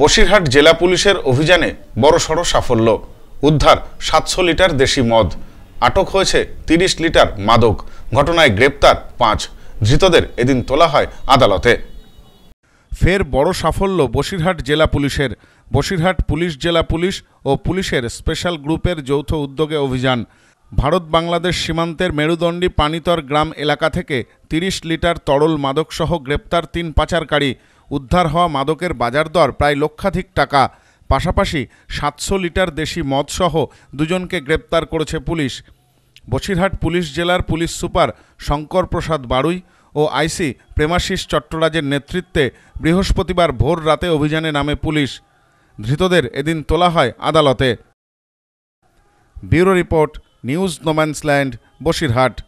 বসিরহাট জেলা পুলিশের অভিযানে বড়সড় সাফল্য উদ্ধার সাতশো লিটার দেশি মদ আটক হয়েছে তিরিশ লিটার মাদক ঘটনায় গ্রেপ্তার পাঁচ ধৃতদের এদিন তোলা হয় আদালতে ফের বড় সাফল্য বসিরহাট জেলা পুলিশের বসিরহাট পুলিশ জেলা পুলিশ ও পুলিশের স্পেশাল গ্রুপের যৌথ উদ্যোগে অভিযান ভারত বাংলাদেশ সীমান্তের মেরুদণ্ডী পানিতর গ্রাম এলাকা থেকে ৩০ লিটার তরল মাদকসহ গ্রেপ্তার তিন পাচারকারী উদ্ধার হওয়া মাদকের বাজার দর প্রায় লক্ষাধিক টাকা পাশাপাশি সাতশো লিটার দেশি মদসহ দুজনকে গ্রেপ্তার করেছে পুলিশ বসিরহাট পুলিশ জেলার পুলিশ সুপার শঙ্কর প্রসাদ বাড়ুই ও আইসি প্রেমাশিস চট্টরাজের নেতৃত্বে বৃহস্পতিবার ভোর রাতে অভিযানে নামে পুলিশ ধৃতদের এদিন তোলা হয় আদালতে bureau report news no man's land Basirhat